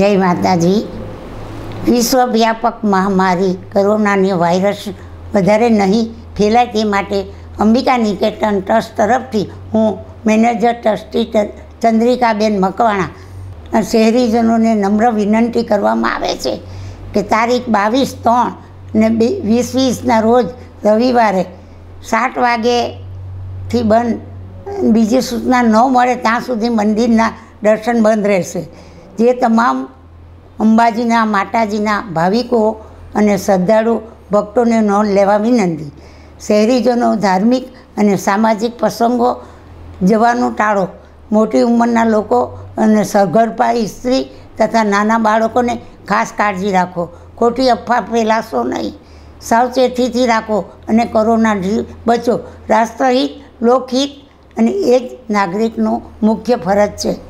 જય માતાજી વિશ્વવ્યાપક મહામારી કોરોનાની વાયરસ વધારે નહીં ફેલાય તે માટે અંબિકા નિકેતન ટ્રસ્ટ તરફથી હું મેનેજર ટ્રસ્ટી ચંદ્રિકાબેન મકવાણા શહેરીજનોને નમ્ર વિનંતી કરવામાં આવે છે કે તારીખ બાવીસ ત્રણ ને બે વીસ વીસના રોજ રવિવારે સાત વાગેથી બંધ બીજી સૂચના ન મળે ત્યાં સુધી મંદિરના દર્શન બંધ રહેશે જે તમામ અંબાજીના માતાજીના ભાવિકો અને શ્રદ્ધાળુ ભક્તોને નોંધ લેવા વિનંતી શહેરીજનો ધાર્મિક અને સામાજિક પ્રસંગો જવાનું ટાળો મોટી ઉંમરના લોકો અને સગર્ભા સ્ત્રી તથા નાના બાળકોને ખાસ કાળજી રાખો ખોટી અફવા ફેલાશો નહીં સાવચેતીથી રાખો અને કોરોનાથી બચો રાષ્ટ્રહિત લોકહિત અને એ જ નાગરિકનું મુખ્ય ફરજ છે